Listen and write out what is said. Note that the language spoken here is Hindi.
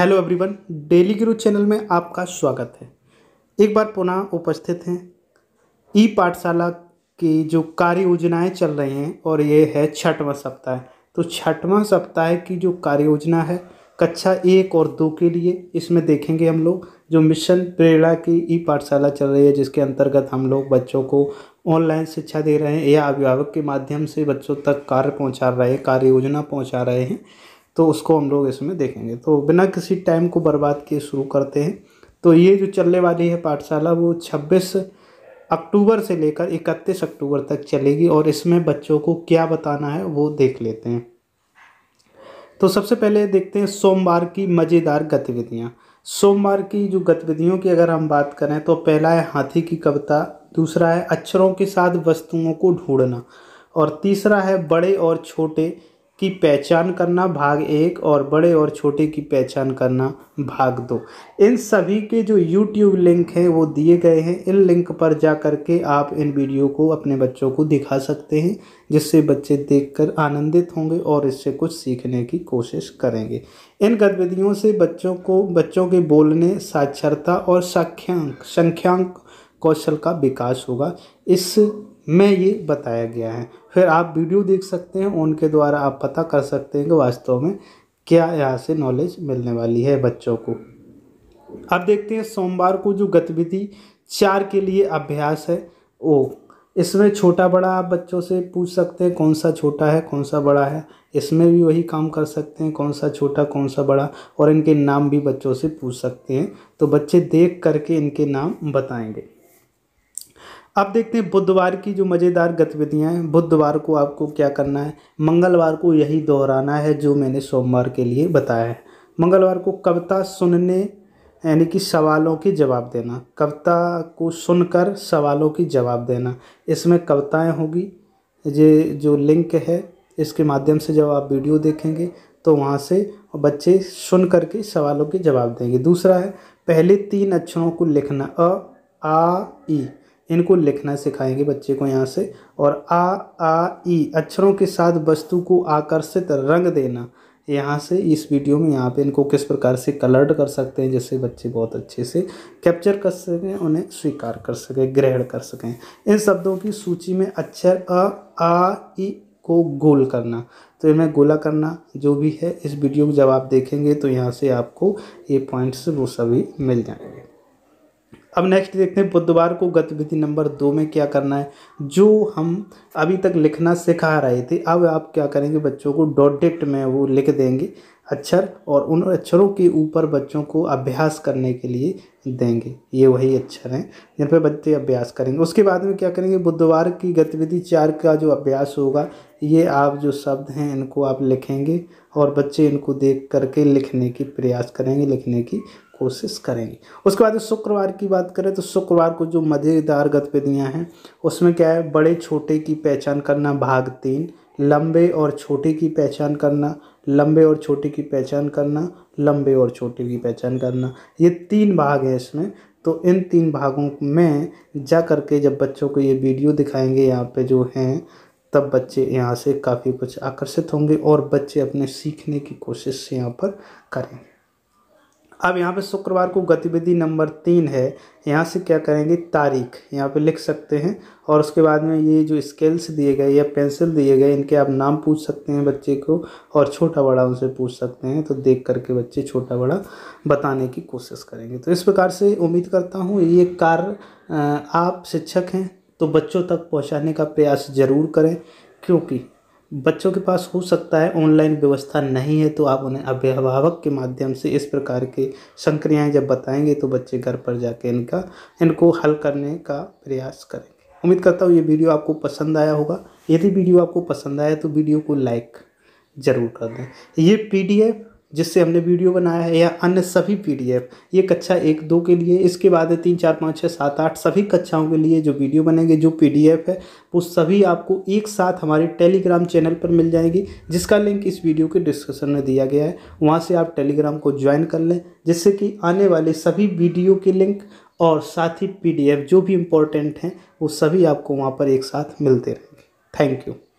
hello everyone daily Guru channel में आपका स्वागत है एक बार पुनः उपस्थित हैं ई पाठशाला की जो कार्य योजनाएँ चल रही हैं और ये है छठवां सप्ताह तो छठवां सप्ताह की जो कार्य योजना है कक्षा एक और दो के लिए इसमें देखेंगे हम लोग जो मिशन प्रेरणा की ई पाठशाला चल रही है जिसके अंतर्गत हम लोग बच्चों को ऑनलाइन शिक्षा दे रहे हैं या अभिभावक के माध्यम से बच्चों तक कार्य पहुंचा रहे हैं कार्य योजना पहुंचा रहे हैं तो उसको हम लोग इसमें देखेंगे तो बिना किसी टाइम को बर्बाद किए शुरू करते हैं तो ये जो चलने वाली है पाठशाला वो छब्बीस अक्टूबर से लेकर इकतीस अक्टूबर तक चलेगी और इसमें बच्चों को क्या बताना है वो देख लेते हैं तो सबसे पहले देखते हैं सोमवार की मज़ेदार गतिविधियाँ सोमवार की जो गतिविधियों की अगर हम बात करें तो पहला है हाथी की कविता दूसरा है अक्षरों के साथ वस्तुओं को ढूंढना और तीसरा है बड़े और छोटे की पहचान करना भाग एक और बड़े और छोटे की पहचान करना भाग दो इन सभी के जो यूट्यूब लिंक हैं वो दिए गए हैं इन लिंक पर जा कर के आप इन वीडियो को अपने बच्चों को दिखा सकते हैं जिससे बच्चे देखकर आनंदित होंगे और इससे कुछ सीखने की कोशिश करेंगे इन गतिविधियों से बच्चों को बच्चों के बोलने साक्षरता और संख्यांक संख्यांक कौशल का विकास होगा इस में ये बताया गया है फिर आप वीडियो देख सकते हैं उनके द्वारा आप पता कर सकते हैं कि वास्तव में क्या यहाँ से नॉलेज मिलने वाली है बच्चों को अब देखते हैं सोमवार को जो गतिविधि चार के लिए अभ्यास है वो इसमें छोटा बड़ा आप बच्चों से पूछ सकते हैं कौन सा छोटा है कौन सा बड़ा है इसमें भी वही काम कर सकते हैं कौन सा छोटा कौन सा बड़ा और इनके नाम भी बच्चों से पूछ सकते हैं तो बच्चे देख करके इनके नाम बताएंगे अब देखते हैं बुधवार की जो मज़ेदार गतिविधियां हैं बुधवार को आपको क्या करना है मंगलवार को यही दोहराना है जो मैंने सोमवार के लिए बताया है मंगलवार को कविता सुनने यानी कि सवालों के जवाब देना कविता को सुनकर सवालों की जवाब देना इसमें कविताएं होगी ये जो लिंक है इसके माध्यम से जब आप वीडियो देखेंगे तो वहाँ से बच्चे सुन करके सवालों के जवाब देंगे दूसरा है पहले तीन अक्षरों को लिखना अ आ ई इनको लिखना सिखाएंगे बच्चे को यहाँ से और आ आ ई अक्षरों के साथ वस्तु को आकर्षित रंग देना यहाँ से इस वीडियो में यहाँ पे इनको किस प्रकार से कलर्ड कर सकते हैं जिससे बच्चे बहुत अच्छे से कैप्चर कर सकें उन्हें स्वीकार कर सकें ग्रहण कर सकें इन शब्दों की सूची में अक्षर अ आ ई को गोल करना तो इनमें गोला करना जो भी है इस वीडियो को जब आप देखेंगे तो यहाँ से आपको ये पॉइंट्स वो सभी मिल जाएंगे अब नेक्स्ट देखते हैं बुधवार को गतिविधि नंबर दो में क्या करना है जो हम अभी तक लिखना सिखा रहे थे अब आप क्या करेंगे बच्चों को डॉटेट में वो लिख देंगे अक्षर और उन अक्षरों के ऊपर बच्चों को अभ्यास करने के लिए देंगे ये वही अक्षर हैं जिन पर बच्चे अभ्यास करेंगे उसके बाद में क्या करेंगे बुधवार की गतिविधि चार का जो अभ्यास होगा ये आप जो शब्द हैं इनको आप लिखेंगे और बच्चे इनको देख करके लिखने की प्रयास करेंगे लिखने की कोशिश करेंगे उसके बाद शुक्रवार की बात करें तो शुक्रवार को जो मज़ेदार गतिविधियाँ हैं उसमें क्या है बड़े छोटे की पहचान करना भाग तीन लंबे और छोटे की पहचान करना लंबे और छोटे की पहचान करना लंबे और छोटे की पहचान करना ये तीन भाग हैं इसमें तो इन तीन भागों में जा करके जब बच्चों को ये वीडियो दिखाएंगे यहाँ पे जो हैं तब बच्चे यहाँ से काफ़ी कुछ आकर्षित होंगे और बच्चे अपने सीखने की कोशिश यहाँ पर करेंगे अब यहाँ पे शुक्रवार को गतिविधि नंबर तीन है यहाँ से क्या करेंगे तारीख यहाँ पे लिख सकते हैं और उसके बाद में ये जो स्केल्स दिए गए या पेंसिल दिए गए इनके आप नाम पूछ सकते हैं बच्चे को और छोटा बड़ा उनसे पूछ सकते हैं तो देख करके बच्चे छोटा बड़ा बताने की कोशिश करेंगे तो इस प्रकार से उम्मीद करता हूँ ये कार्य आप शिक्षक हैं तो बच्चों तक पहुँचाने का प्रयास ज़रूर करें क्योंकि बच्चों के पास हो सकता है ऑनलाइन व्यवस्था नहीं है तो आप उन्हें अभिभावक के माध्यम से इस प्रकार की संक्रियाएँ जब बताएंगे तो बच्चे घर पर जाके इनका इनको हल करने का प्रयास करेंगे उम्मीद करता हूँ ये वीडियो आपको पसंद आया होगा यदि वीडियो आपको पसंद आया तो वीडियो को लाइक ज़रूर कर दें ये पीडीएफ जिससे हमने वीडियो बनाया है या अन्य सभी पीडीएफ ये कक्षा एक दो के लिए इसके बाद है तीन चार पाँच छः सात आठ सभी कक्षाओं के लिए जो वीडियो बनेंगे जो पीडीएफ है वो सभी आपको एक साथ हमारे टेलीग्राम चैनल पर मिल जाएगी जिसका लिंक इस वीडियो के डिस्क्रिप्शन में दिया गया है वहाँ से आप टेलीग्राम को ज्वाइन कर लें जिससे कि आने वाले सभी वीडियो के लिंक और साथ ही पी जो भी इम्पोर्टेंट हैं वो सभी आपको वहाँ पर एक साथ मिलते रहेंगे थैंक यू